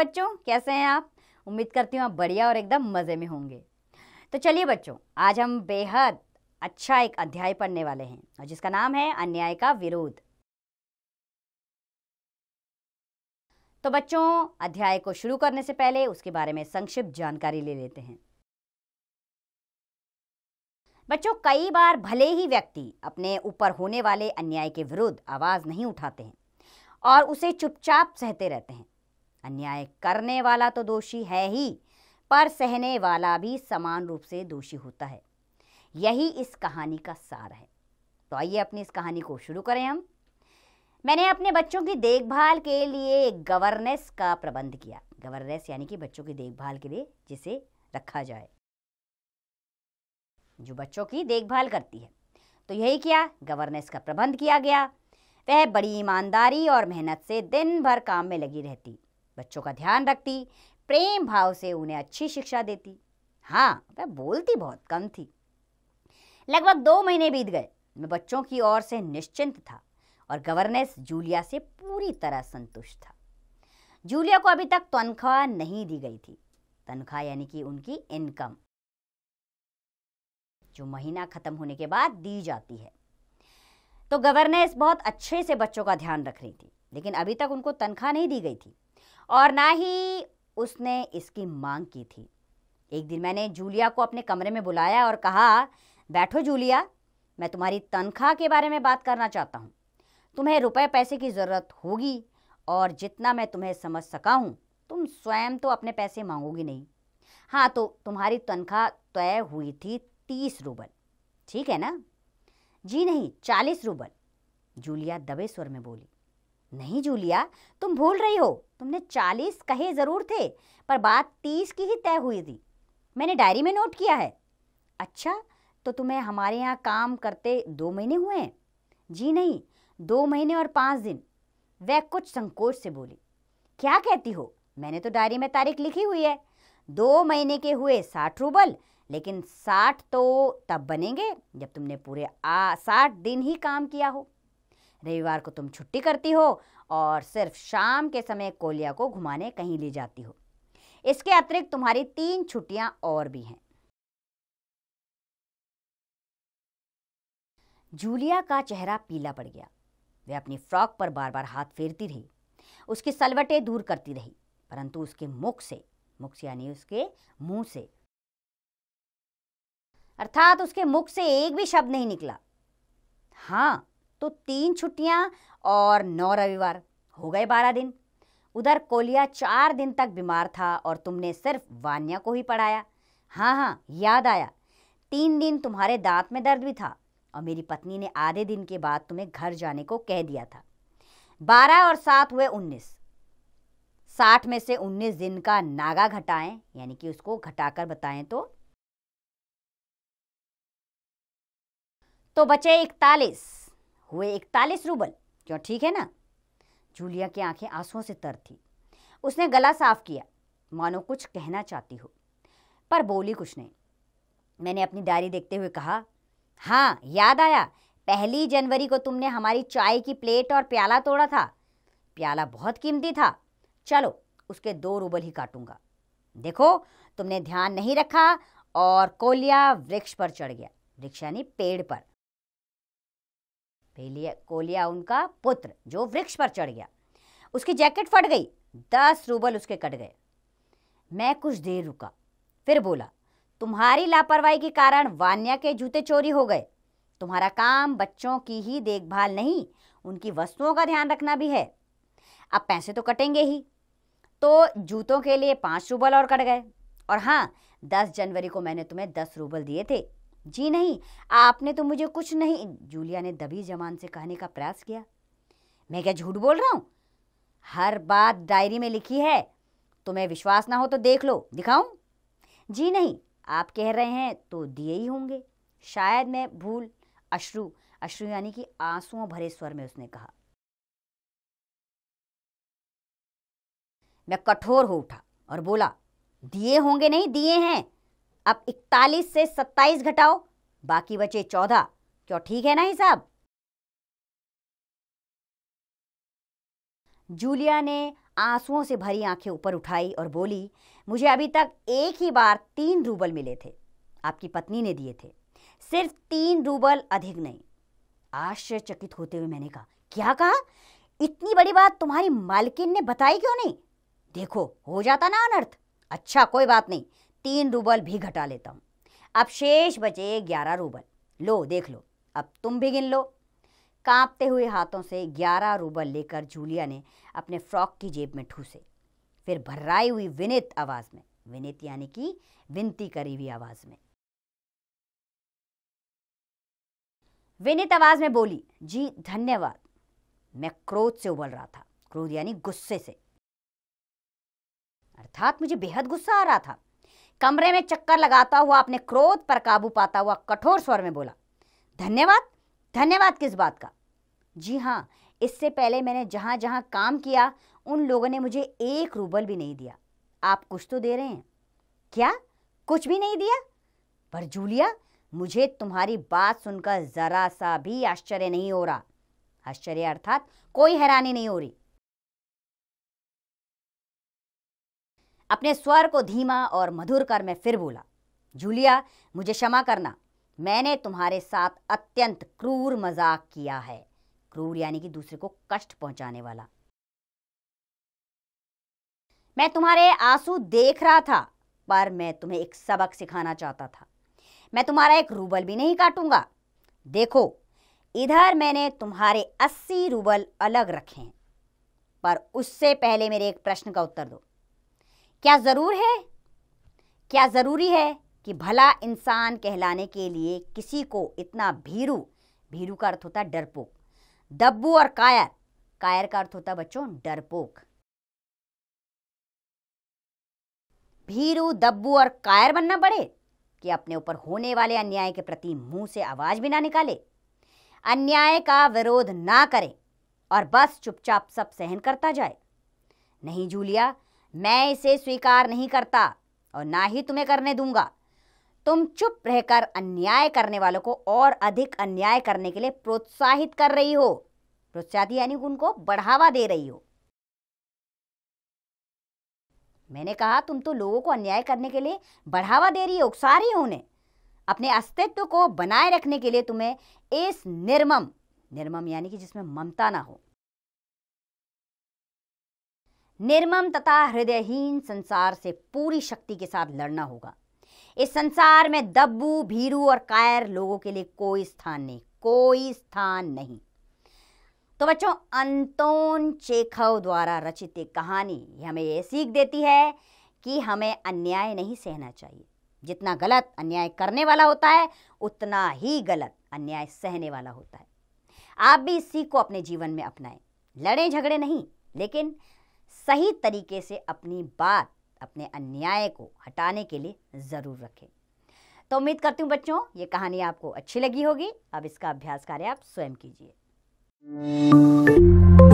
बच्चों कैसे हैं आप उम्मीद करती हूँ आप बढ़िया और एकदम मज़े में होंगे तो चलिए बच्चों आज हम बेहद अच्छा एक अध्याय पढ़ने वाले हैं और जिसका नाम है अन्याय का विरोध तो बच्चों अध्याय को शुरू करने से पहले उसके बारे में संक्षिप्त जानकारी ले लेते हैं बच्चों कई बार भले ही व्यक्ति अपने ऊपर होने वाले अन्याय के विरुद्ध आवाज़ नहीं उठाते हैं और उसे चुपचाप सहते रहते हैं अन्याय करने वाला तो दोषी है ही पर सहने वाला भी समान रूप से दोषी होता है यही इस कहानी का सार है तो आइए अपनी इस कहानी को शुरू करें हम मैंने अपने बच्चों की देखभाल के लिए गवर्नेस का प्रबंध किया गवर्नेस यानी कि बच्चों की देखभाल के लिए जिसे रखा जाए जो बच्चों की देखभाल करती है तो यही किया गवर्नेस का प्रबंध किया गया वह बड़ी ईमानदारी और मेहनत से दिन भर काम में लगी रहती बच्चों का ध्यान रखती प्रेम भाव से उन्हें अच्छी शिक्षा देती हाँ वह बोलती बहुत कम थी लगभग दो महीने बीत गए मैं बच्चों की ओर से निश्चिंत था और गवर्नेस जूलिया से पूरी तरह संतुष्ट था जूलिया को अभी तक तनख्वाह नहीं दी गई थी तनख्वाह यानी कि उनकी इनकम जो महीना खत्म होने के बाद दी जाती है तो गवर्नेस बहुत अच्छे से बच्चों का ध्यान रख रही थी लेकिन अभी तक उनको तनख्वाह नहीं दी गई थी और ना ही उसने इसकी मांग की थी एक दिन मैंने जूलिया को अपने कमरे में बुलाया और कहा बैठो जूलिया मैं तुम्हारी तनख्वाह के बारे में बात करना चाहता हूँ तुम्हें रुपए पैसे की ज़रूरत होगी और जितना मैं तुम्हें समझ सका हूँ तुम स्वयं तो अपने पैसे मांगोगी नहीं हाँ तो तुम्हारी तनख्वाह तय हुई थी तीस रूबल ठीक है ना जी नहीं चालीस रूबल जूलिया दबे स्वर में बोली नहीं जूलिया तुम भूल रही हो तुमने चालीस कहे ज़रूर थे पर बात तीस की ही तय हुई थी मैंने डायरी में नोट किया है अच्छा तो तुम्हें हमारे यहाँ काम करते दो महीने हुए हैं जी नहीं दो महीने और पाँच दिन वह कुछ संकोच से बोली क्या कहती हो मैंने तो डायरी में तारीख लिखी हुई है दो महीने के हुए साठ रूबल लेकिन साठ तो तब बनेंगे जब तुमने पूरे साठ दिन ही काम किया हो रविवार को तुम छुट्टी करती हो और सिर्फ शाम के समय कोलिया को घुमाने कहीं ले जाती हो इसके अतिरिक्त तुम्हारी तीन छुट्टियां और भी हैं जूलिया का चेहरा पीला पड़ गया वह अपनी फ्रॉक पर बार बार हाथ फेरती रही उसकी सलवटें दूर करती रही परंतु उसके मुख से मुख से यानी उसके मुंह से अर्थात उसके मुख से एक भी शब्द नहीं निकला हाँ तो तीन छुट्टियाँ और नौ रविवार हो गए बारह दिन उधर कोलिया चार दिन तक बीमार था और तुमने सिर्फ वान्या को ही पढ़ाया हाँ हाँ याद आया तीन दिन तुम्हारे दांत में दर्द भी था और मेरी पत्नी ने आधे दिन के बाद तुम्हें घर जाने को कह दिया था बारह और सात हुए उन्नीस साठ में से उन्नीस दिन का नागा घटाएं यानी कि उसको घटाकर बताएं तो तो बचे इकतालीस हुए इकतालीस रूबल क्यों ठीक है ना जूलिया की आंखें आंसुओं से तर थी उसने गला साफ किया मानो कुछ कहना चाहती हो पर बोली कुछ नहीं मैंने अपनी डायरी देखते हुए कहा हाँ याद आया पहली जनवरी को तुमने हमारी चाय की प्लेट और प्याला तोड़ा था प्याला बहुत कीमती था चलो उसके दो रूबल ही काटूंगा देखो तुमने ध्यान नहीं रखा और कोलिया वृक्ष पर चढ़ गया वृक्ष यानी पेड़ पर कोलिया उनका पुत्र जो वृक्ष पर चढ़ गया उसकी जैकेट फट गई दस रूबल उसके कट गए मैं कुछ देर रुका फिर बोला तुम्हारी लापरवाही के कारण वान्या के जूते चोरी हो गए तुम्हारा काम बच्चों की ही देखभाल नहीं उनकी वस्तुओं का ध्यान रखना भी है अब पैसे तो कटेंगे ही तो जूतों के लिए पाँच रूबल और कट गए और हाँ दस जनवरी को मैंने तुम्हें दस रूबल दिए थे जी नहीं आपने तो मुझे कुछ नहीं जूलिया ने दबी जमान से कहने का प्रयास किया मैं क्या झूठ बोल रहा हूँ हर बात डायरी में लिखी है तुम्हें विश्वास ना हो तो देख लो दिखाऊं जी नहीं आप कह रहे हैं तो दिए ही होंगे शायद मैं भूल अश्रु अश्रु यानी कि आंसुओं भरे स्वर में उसने कहा मैं कठोर हो उठा और बोला दिए होंगे नहीं दिए हैं अब 41 से 27 घटाओ बाकी बचे 14 क्यों ठीक है ना हिसाब जूलिया ने आंसुओं से भरी आंखें ऊपर उठाई और बोली मुझे अभी तक एक ही बार तीन रूबल मिले थे आपकी पत्नी ने दिए थे सिर्फ तीन रूबल अधिक नहीं आश्चर्यचकित होते हुए मैंने कहा क्या कहा इतनी बड़ी बात तुम्हारी मालकिन ने बताई क्यों नहीं देखो हो जाता ना अनर्थ अच्छा कोई बात नहीं तीन रूबल भी घटा लेता हूँ अब शेष बचे ग्यारह रूबल लो देख लो अब तुम भी गिन लो कांपते हुए हाथों से ग्यारह रूबल लेकर जूलिया ने अपने फ्रॉक की जेब में ठूसे फिर भर्राई हुई विनित आवाज़ में विनित यानी कि विनती करी हुई आवाज़ में विनित आवाज़ में बोली जी धन्यवाद मैं क्रोध से उबल रहा था क्रोध यानी गुस्से से अर्थात मुझे बेहद गुस्सा आ रहा था कमरे में चक्कर लगाता हुआ अपने क्रोध पर काबू पाता हुआ कठोर स्वर में बोला धन्यवाद धन्यवाद किस बात का जी हाँ इससे पहले मैंने जहाँ जहाँ काम किया उन लोगों ने मुझे एक रूबल भी नहीं दिया आप कुछ तो दे रहे हैं क्या कुछ भी नहीं दिया पर जूलिया मुझे तुम्हारी बात सुनकर ज़रा सा भी आश्चर्य नहीं हो रहा आश्चर्य अर्थात कोई हैरानी नहीं हो रही अपने स्वर को धीमा और मधुर कर मैं फिर बोला जूलिया मुझे क्षमा करना मैंने तुम्हारे साथ अत्यंत क्रूर मजाक किया है क्रूर यानी कि दूसरे को कष्ट पहुंचाने वाला मैं तुम्हारे आंसू देख रहा था पर मैं तुम्हें एक सबक सिखाना चाहता था मैं तुम्हारा एक रूबल भी नहीं काटूंगा देखो इधर मैंने तुम्हारे अस्सी रूबल अलग रखे हैं पर उससे पहले मेरे एक प्रश्न का उत्तर दो क्या ज़रूर है क्या ज़रूरी है कि भला इंसान कहलाने के लिए किसी को इतना भीरू भीरू का अर्थ होता डरपोक दब्बू और कायर कायर का अर्थ होता बच्चों डरपोक भीरू दब्बू और कायर बनना पड़े कि अपने ऊपर होने वाले अन्याय के प्रति मुंह से आवाज भी ना निकाले अन्याय का विरोध ना करें और बस चुपचाप सब सहन करता जाए नहीं जूलिया मैं इसे स्वीकार नहीं करता और ना ही तुम्हें करने दूंगा तुम चुप रहकर अन्याय करने वालों को और अधिक अन्याय करने के लिए प्रोत्साहित कर रही हो प्रोत्साहित यानी उनको बढ़ावा दे रही हो मैंने कहा तुम तो लोगों को अन्याय करने के लिए बढ़ावा दे रही हो उकसा रही हो उन्हें अपने अस्तित्व को बनाए रखने के लिए तुम्हें इस निर्मम निर्मम यानी कि जिसमें ममता ना हो निर्मम तथा हृदयहीन संसार से पूरी शक्ति के साथ लड़ना होगा इस संसार में दब्बू भीरू और कायर लोगों के लिए कोई स्थान नहीं कोई स्थान नहीं तो बच्चों अंतोन चेखव द्वारा रचित एक कहानी हमें ये सीख देती है कि हमें अन्याय नहीं सहना चाहिए जितना गलत अन्याय करने वाला होता है उतना ही गलत अन्याय सहने वाला होता है आप भी इस सीख को अपने जीवन में अपनाएं लड़े झगड़े नहीं लेकिन सही तरीके से अपनी बात अपने अन्याय को हटाने के लिए ज़रूर रखें तो उम्मीद करती हूँ बच्चों ये कहानी आपको अच्छी लगी होगी अब इसका अभ्यास कार्य आप स्वयं कीजिए